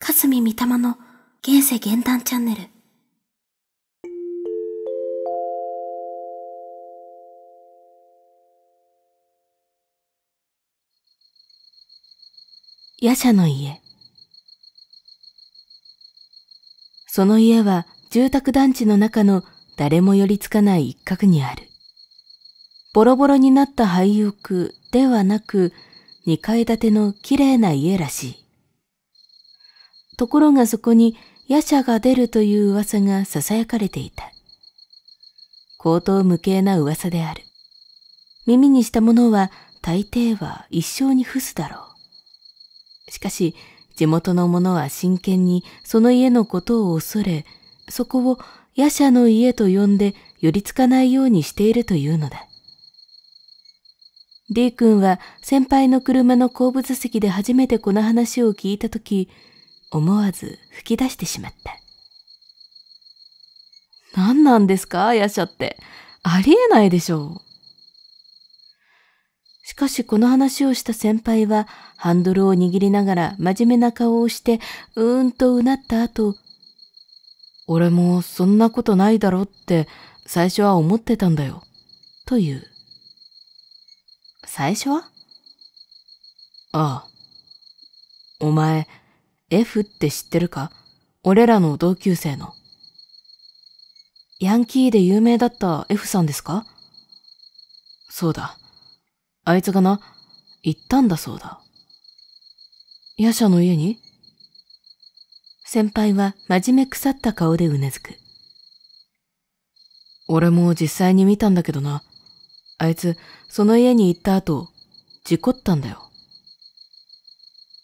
かすみみたまの現世現段チャンネル。夜叉の家。その家は住宅団地の中の誰も寄りつかない一角にある。ボロボロになった廃屋ではなく、二階建ての綺麗な家らしい。ところがそこに夜叉が出るという噂が囁かれていた。口頭無形な噂である。耳にしたものは大抵は一生に伏すだろう。しかし、地元の者は真剣にその家のことを恐れ、そこを夜叉の家と呼んで寄りつかないようにしているというのだ。D 君は先輩の車の後部座席で初めてこの話を聞いたとき、思わず吹き出してしまった。何なんですかあやって。ありえないでしょう。しかしこの話をした先輩はハンドルを握りながら真面目な顔をしてうーんとうなった後、俺もそんなことないだろって最初は思ってたんだよ。という。最初はああ。お前、F って知ってるか俺らの同級生の。ヤンキーで有名だった F さんですかそうだ。あいつがな、行ったんだそうだ。夜叉の家に先輩は真面目腐った顔でうねずく。俺も実際に見たんだけどな。あいつ、その家に行った後、事故ったんだよ。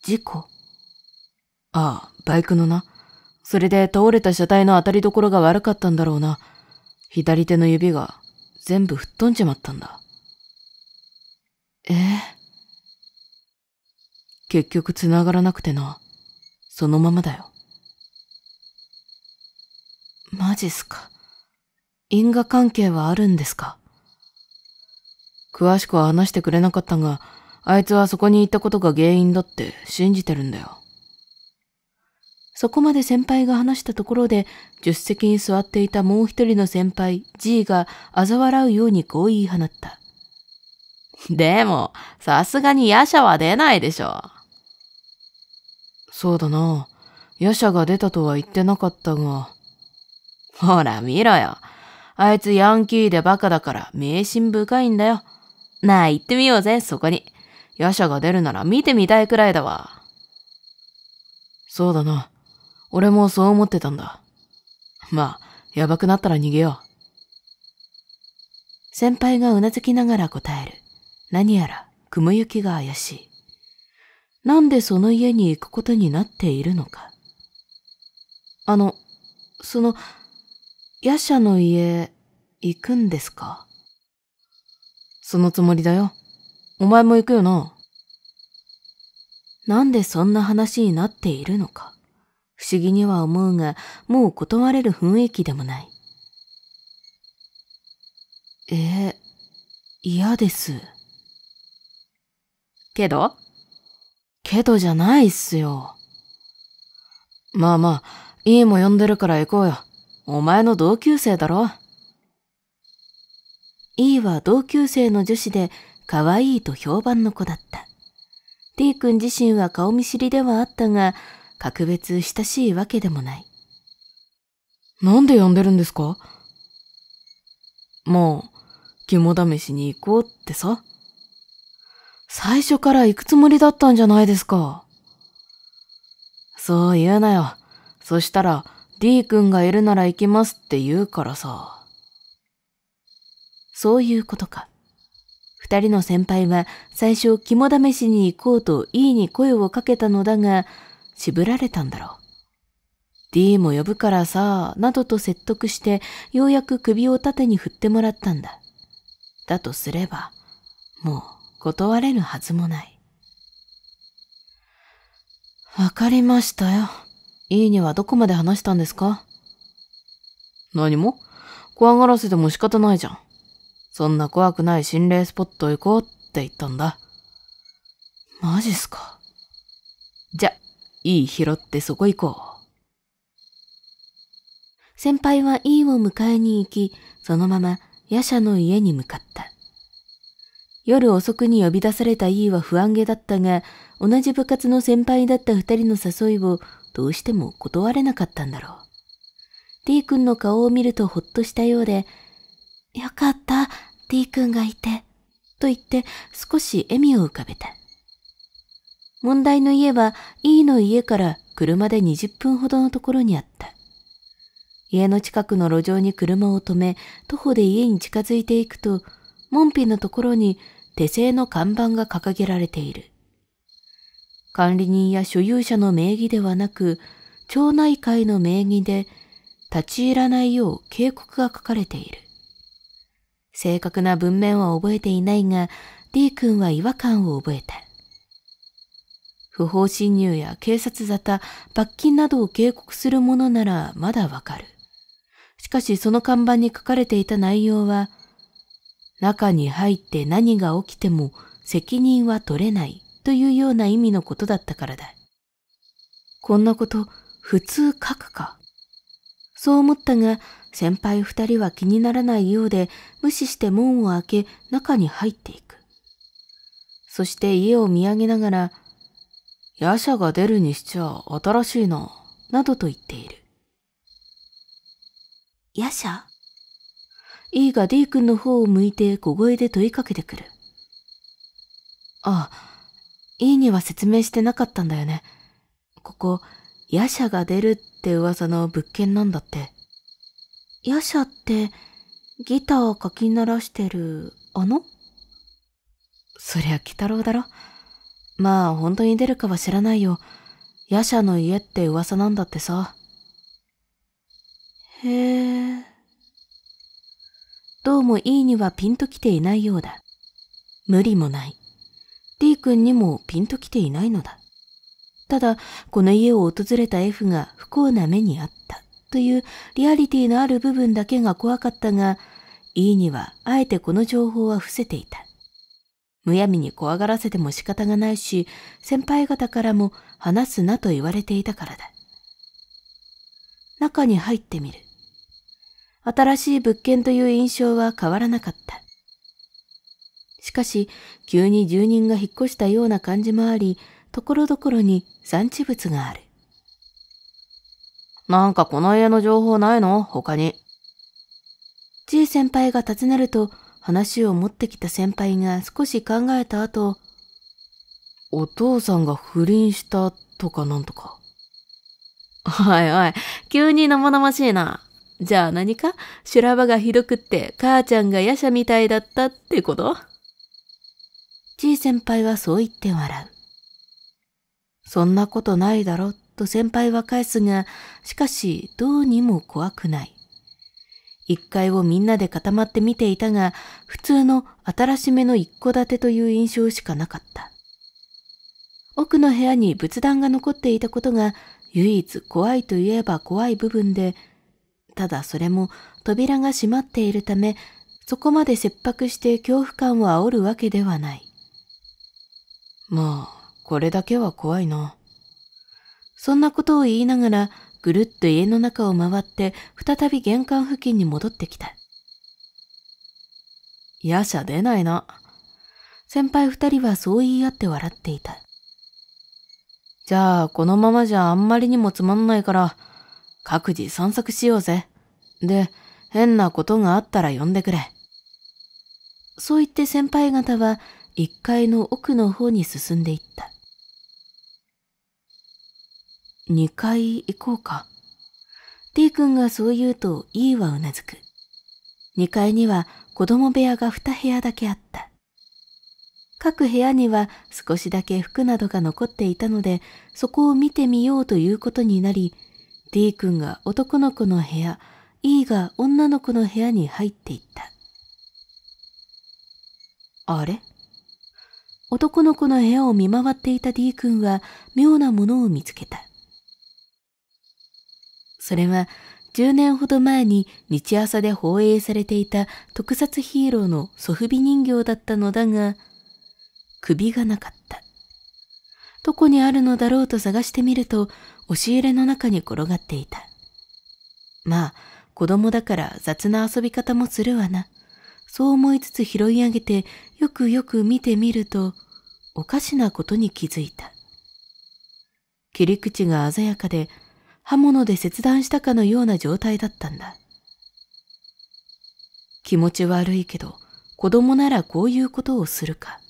事故ああ、バイクのな。それで倒れた車体の当たりどころが悪かったんだろうな。左手の指が全部吹っ飛んじまったんだ。ええ結局繋がらなくてな。そのままだよ。マジっすか。因果関係はあるんですか詳しくは話してくれなかったが、あいつはそこに行ったことが原因だって信じてるんだよ。そこまで先輩が話したところで、助手席に座っていたもう一人の先輩、G が嘲笑うようにこう言い放った。でも、さすがに夜叉は出ないでしょう。そうだな。夜叉が出たとは言ってなかったが。ほら見ろよ。あいつヤンキーでバカだから迷信深いんだよ。なあ、行ってみようぜ、そこに。夜叉が出るなら見てみたいくらいだわ。そうだな。俺もそう思ってたんだ。まあ、やばくなったら逃げよう。先輩がうなずきながら答える。何やら雲行きが怪しい。なんでその家に行くことになっているのか。あの、その、夜叉の家、行くんですかそのつもりだよ。お前も行くよな。なんでそんな話になっているのか。不思議には思うが、もう断れる雰囲気でもない。え嫌です。けどけどじゃないっすよ。まあまあ、いいも呼んでるから行こうよ。お前の同級生だろ。E は同級生の女子で可愛いと評判の子だった。T 君自身は顔見知りではあったが、格別親しいわけでもない。なんで呼んでるんですかもう、肝試しに行こうってさ。最初から行くつもりだったんじゃないですか。そう言うなよ。そしたら、D 君がいるなら行きますって言うからさ。そういうことか。二人の先輩は最初肝試しに行こうと E に声をかけたのだが、渋られたんだろう。D も呼ぶからさ、などと説得して、ようやく首を縦に振ってもらったんだ。だとすれば、もう断れるはずもない。わかりましたよ。E にはどこまで話したんですか何も怖がらせても仕方ないじゃん。そんな怖くない心霊スポット行こうって言ったんだ。マジっすか。じゃ、いい拾ってそこ行こう。先輩はいを迎えに行き、そのまま夜叉の家に向かった。夜遅くに呼び出された E は不安げだったが、同じ部活の先輩だった二人の誘いをどうしても断れなかったんだろう。T 君の顔を見るとほっとしたようで、よかった、T 君がいて、と言って少し笑みを浮かべた。問題の家は E の家から車で20分ほどのところにあった。家の近くの路上に車を止め、徒歩で家に近づいていくと、門扉のところに手製の看板が掲げられている。管理人や所有者の名義ではなく、町内会の名義で立ち入らないよう警告が書かれている。正確な文面は覚えていないが、D 君は違和感を覚えた。不法侵入や警察沙汰、罰金などを警告するものならまだわかる。しかしその看板に書かれていた内容は、中に入って何が起きても責任は取れないというような意味のことだったからだ。こんなこと普通書くかそう思ったが先輩二人は気にならないようで無視して門を開け中に入っていく。そして家を見上げながら夜叉が出るにしちゃ新しいな、などと言っている。夜叉 ?E が D 君の方を向いて小声で問いかけてくる。ああ、E には説明してなかったんだよね。ここ、夜叉が出るって噂の物件なんだって。夜叉って、ギターをかき鳴らしてる、あのそりゃ、鬼太郎だろ。まあ本当に出るかは知らないよ。夜叉の家って噂なんだってさ。へえ。どうも E にはピンと来ていないようだ。無理もない。D 君にもピンと来ていないのだ。ただ、この家を訪れた F が不幸な目にあったというリアリティのある部分だけが怖かったが、E にはあえてこの情報は伏せていた。むやみに怖がらせても仕方がないし、先輩方からも話すなと言われていたからだ。中に入ってみる。新しい物件という印象は変わらなかった。しかし、急に住人が引っ越したような感じもあり、ところどころに産地物がある。なんかこの家の情報ないの他に。じい先輩が尋ねると、話を持ってきた先輩が少し考えた後、お父さんが不倫したとかなんとか。おいおい、急に生々しいな。じゃあ何か修羅場がひどくって母ちゃんが夜叉みたいだったってことちい先輩はそう言って笑う。そんなことないだろと先輩は返すが、しかしどうにも怖くない。1階をみんなで固まって見ていたが、普通の新しめの一戸建てという印象しかなかった。奥の部屋に仏壇が残っていたことが唯一怖いといえば怖い部分で、ただそれも扉が閉まっているため、そこまで切迫して恐怖感を煽るわけではない。まあ、これだけは怖いな。そんなことを言いながら、ぐるっと家の中を回って再び玄関付近に戻ってきた。夜叉出ないな。先輩二人はそう言い合って笑っていた。じゃあ、このままじゃあんまりにもつまんないから、各自散策しようぜ。で、変なことがあったら呼んでくれ。そう言って先輩方は1階の奥の方に進んでいった。2階行こうか。T 君がそう言うと E はうなずく。2階には子供部屋が2部屋だけあった。各部屋には少しだけ服などが残っていたので、そこを見てみようということになり、D 君が男の子の部屋、E が女の子の部屋に入っていった。あれ男の子の部屋を見回っていた D 君は妙なものを見つけた。それは10年ほど前に日朝で放映されていた特撮ヒーローのソフビ人形だったのだが、首がなかった。どこにあるのだろうと探してみると、押し入れの中に転がっていた。まあ、子供だから雑な遊び方もするわな。そう思いつつ拾い上げて、よくよく見てみると、おかしなことに気づいた。切り口が鮮やかで、刃物で切断したかのような状態だったんだ。気持ち悪いけど、子供ならこういうことをするか。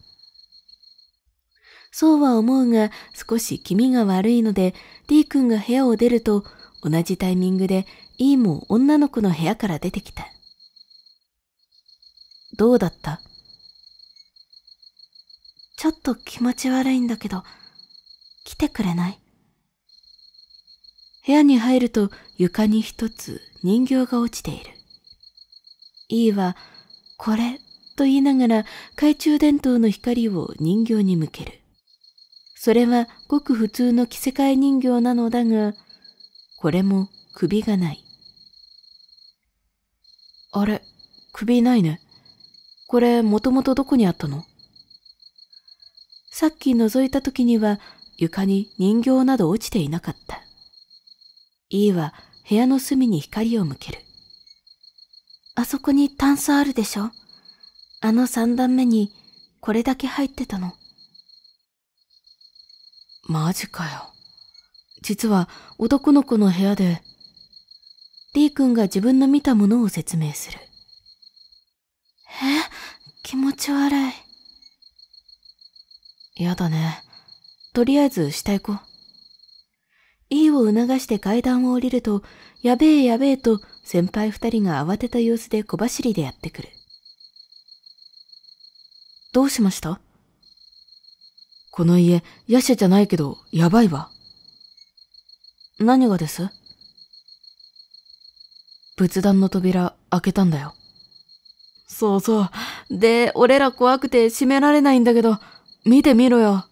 そうは思うが、少し気味が悪いので、D 君が部屋を出ると、同じタイミングで E も女の子の部屋から出てきた。どうだったちょっと気持ち悪いんだけど、来てくれない部屋に入ると床に一つ人形が落ちている。E は、これ、と言いながら懐中電灯の光を人形に向ける。それはごく普通の着せ替え人形なのだが、これも首がない。あれ、首ないね。これもともとどこにあったのさっき覗いた時には床に人形など落ちていなかった。E は部屋の隅に光を向ける。あそこに炭素あるでしょあの三段目にこれだけ入ってたの。マジかよ。実は男の子の部屋で、D 君が自分の見たものを説明する。え気持ち悪い。やだね。とりあえず下行こう。E を促して階段を降りると、やべえやべえと先輩二人が慌てた様子で小走りでやってくる。どうしましたこの家、ヤシャじゃないけど、やばいわ。何がです仏壇の扉開けたんだよ。そうそう。で、俺ら怖くて閉められないんだけど、見てみろよ。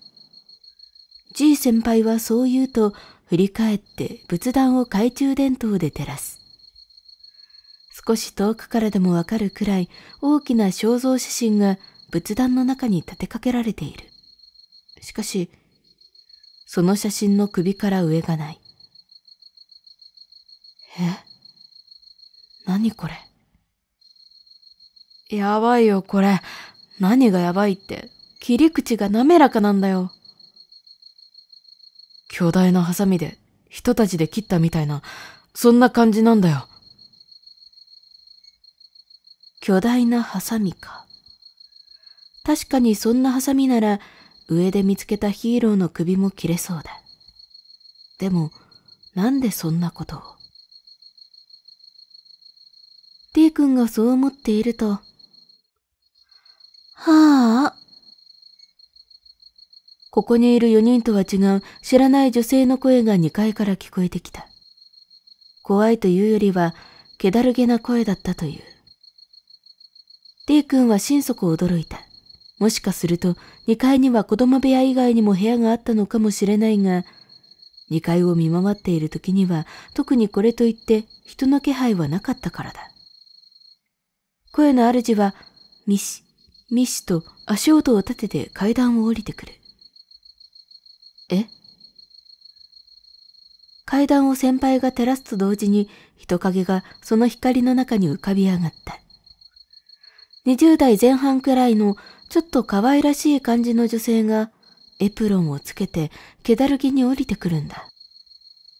G 先輩はそう言うと、振り返って仏壇を懐中電灯で照らす。少し遠くからでもわかるくらい大きな肖像写真が仏壇の中に立てかけられている。しかし、その写真の首から上がない。え何これやばいよ、これ。何がやばいって、切り口が滑らかなんだよ。巨大なハサミで人たちで切ったみたいな、そんな感じなんだよ。巨大なハサミか。確かにそんなハサミなら、上で見つけたヒーローの首も切れそうだ。でも、なんでそんなことを ?T 君がそう思っていると、はあ、ここにいる4人とは違う知らない女性の声が2階から聞こえてきた。怖いというよりは、気だるげな声だったという。D 君は心底驚いた。もしかすると2階には子供部屋以外にも部屋があったのかもしれないが、2階を見回っている時には特にこれといって人の気配はなかったからだ。声の主は、ミシ、ミシと足音を立てて階段を降りてくる。え階段を先輩が照らすと同時に人影がその光の中に浮かび上がった。20代前半くらいのちょっと可愛らしい感じの女性がエプロンをつけて気だるぎに降りてくるんだ。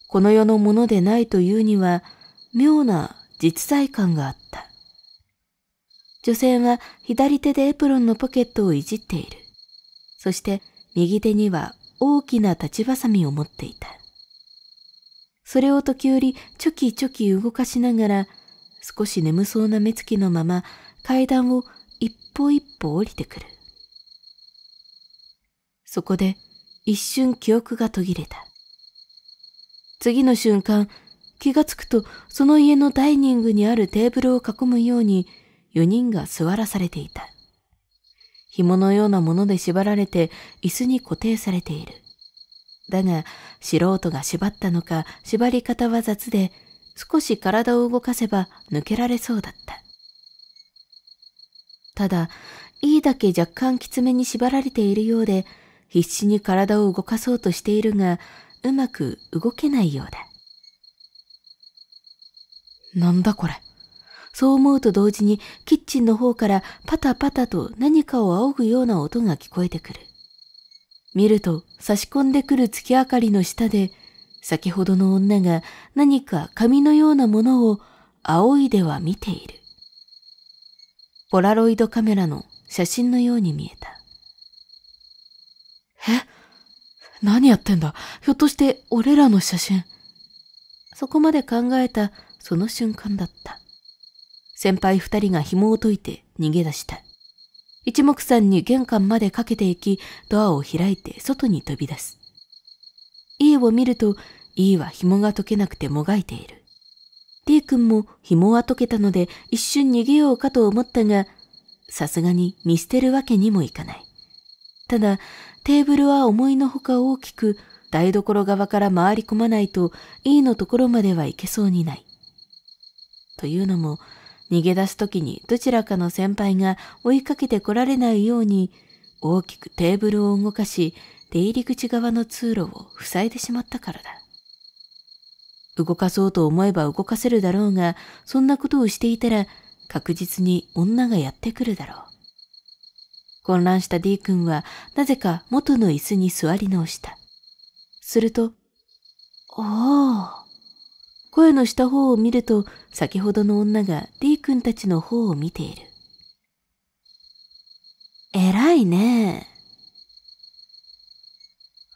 この世のものでないというには妙な実在感があった。女性は左手でエプロンのポケットをいじっている。そして右手には大きな立ちばさみを持っていた。それを時折チョキチョキ動かしながら、少し眠そうな目つきのまま階段を一歩一歩降りてくる。そこで一瞬記憶が途切れた。次の瞬間、気がつくとその家のダイニングにあるテーブルを囲むように4人が座らされていた。紐のようなもので縛られて椅子に固定されている。だが、素人が縛ったのか、縛り方は雑で、少し体を動かせば抜けられそうだった。ただ、いいだけ若干きつめに縛られているようで、必死に体を動かそうとしているが、うまく動けないようだ。なんだこれ。そう思うと同時にキッチンの方からパタパタと何かを仰ぐような音が聞こえてくる。見ると差し込んでくる月明かりの下で、先ほどの女が何か紙のようなものを仰いでは見ている。ポラロイドカメラの写真のように見えた。え何やってんだひょっとして俺らの写真。そこまで考えたその瞬間だった。先輩二人が紐を解いて逃げ出した。一目散に玄関までかけていき、ドアを開いて外に飛び出す。家を見ると、E は紐が解けなくてもがいている。D 君も紐は解けたので一瞬逃げようかと思ったが、さすがに見捨てるわけにもいかない。ただ、テーブルは思いのほか大きく、台所側から回り込まないと E のところまでは行けそうにない。というのも、逃げ出す時にどちらかの先輩が追いかけて来られないように大きくテーブルを動かし出入り口側の通路を塞いでしまったからだ。動かそうと思えば動かせるだろうが、そんなことをしていたら確実に女がやってくるだろう。混乱した D 君はなぜか元の椅子に座り直した。すると、おお。声のした方を見ると、先ほどの女が D 君たちの方を見ている。偉いね。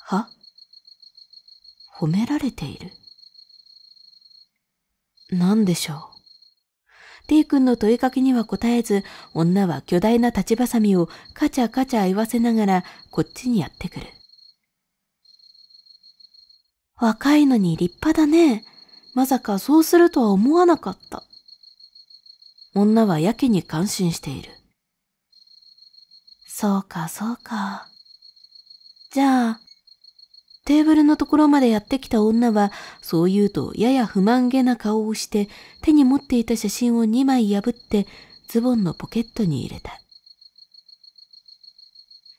は褒められている。何でしょう。D 君の問いかけには答えず、女は巨大な立ちばさみをカチャカチャ言わせながらこっちにやってくる。若いのに立派だね。まさかそうするとは思わなかった。女はやけに感心している。そうか、そうか。じゃあ、テーブルのところまでやってきた女は、そう言うとやや不満げな顔をして、手に持っていた写真を2枚破って、ズボンのポケットに入れた。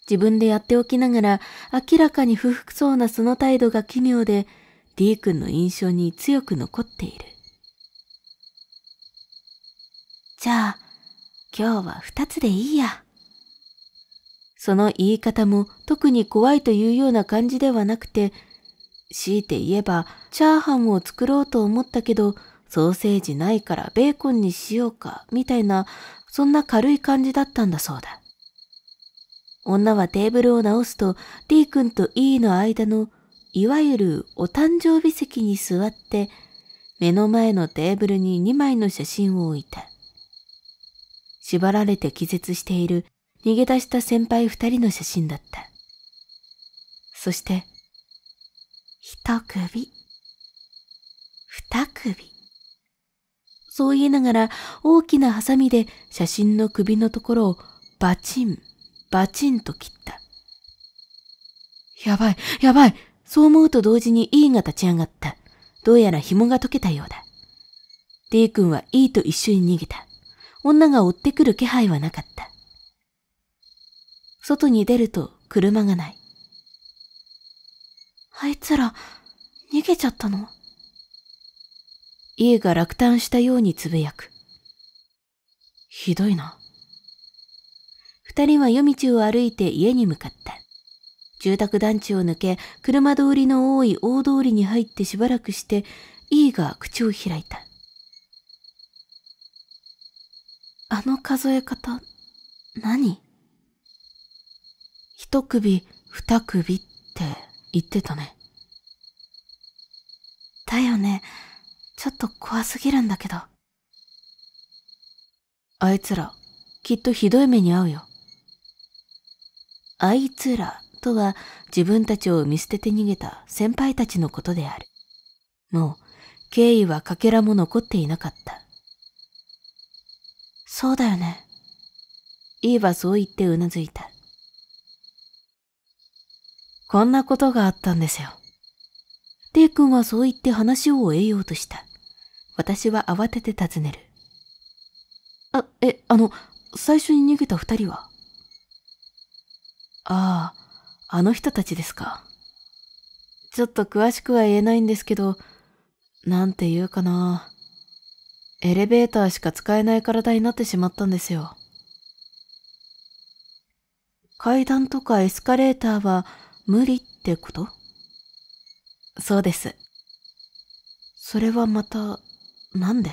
自分でやっておきながら、明らかに不服そうなその態度が奇妙で、D 君の印象に強く残っている。じゃあ、今日は二つでいいや。その言い方も特に怖いというような感じではなくて、強いて言えば、チャーハンを作ろうと思ったけど、ソーセージないからベーコンにしようか、みたいな、そんな軽い感じだったんだそうだ。女はテーブルを直すと、D 君と E の間のいわゆるお誕生日席に座って、目の前のテーブルに2枚の写真を置いた。縛られて気絶している逃げ出した先輩二人の写真だった。そして、一首、二首。そう言いながら大きなハサミで写真の首のところをバチン、バチンと切った。やばい、やばいそう思うと同時に E が立ち上がった。どうやら紐が解けたようだ。D 君は E と一緒に逃げた。女が追ってくる気配はなかった。外に出ると車がない。あいつら、逃げちゃったの家が落胆したようにつぶやく。ひどいな。二人は夜道を歩いて家に向かった。住宅団地を抜け、車通りの多い大通りに入ってしばらくして、E が口を開いた。あの数え方、何一首、二首って言ってたね。だよね。ちょっと怖すぎるんだけど。あいつら、きっとひどい目に遭うよ。あいつらとは自分たちを見捨てて逃げた先輩たちのことである。もう、敬意は欠片も残っていなかった。そうだよね。イーはそう言ってうなずいた。こんなことがあったんですよ。レイ君はそう言って話を終えようとした。私は慌てて尋ねる。あ、え、あの、最初に逃げた二人はああ、あの人たちですか。ちょっと詳しくは言えないんですけど、なんて言うかな。エレベーターしか使えない体になってしまったんですよ。階段とかエスカレーターは無理ってことそうです。それはまた、なんで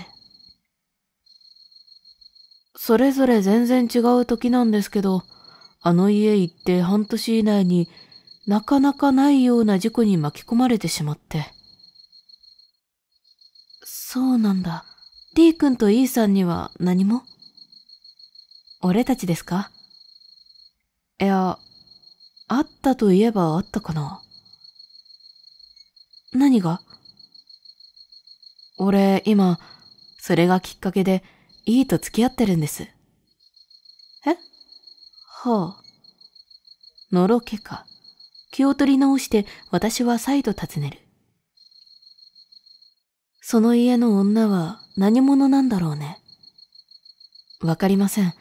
それぞれ全然違う時なんですけど、あの家行って半年以内になかなかないような事故に巻き込まれてしまって。そうなんだ。D 君と E さんには何も俺たちですかいや、あったといえばあったかな。何が俺、今、それがきっかけで、いいと付き合ってるんです。はあ。のろけか。気を取り直して私は再度尋ねる。その家の女は何者なんだろうね。わかりません。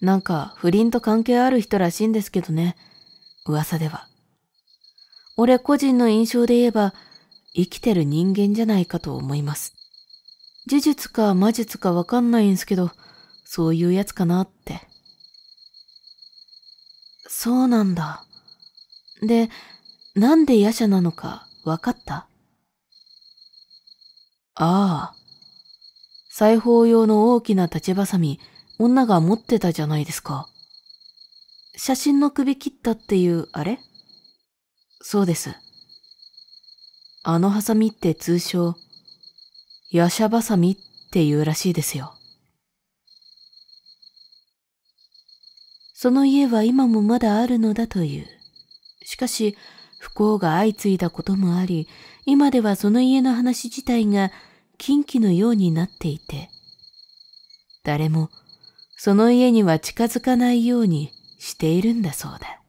なんか不倫と関係ある人らしいんですけどね。噂では。俺個人の印象で言えば、生きてる人間じゃないかと思います。事実か魔術かわかんないんすけど、そういうやつかなって。そうなんだ。で、なんで夜叉なのか分かったああ。裁縫用の大きな立ちばさみ、女が持ってたじゃないですか。写真の首切ったっていう、あれそうです。あのハサミって通称、ヤシャバサミっていうらしいですよ。その家は今もまだあるのだという。しかし、不幸が相次いだこともあり、今ではその家の話自体が近畿のようになっていて、誰もその家には近づかないようにしているんだそうだ。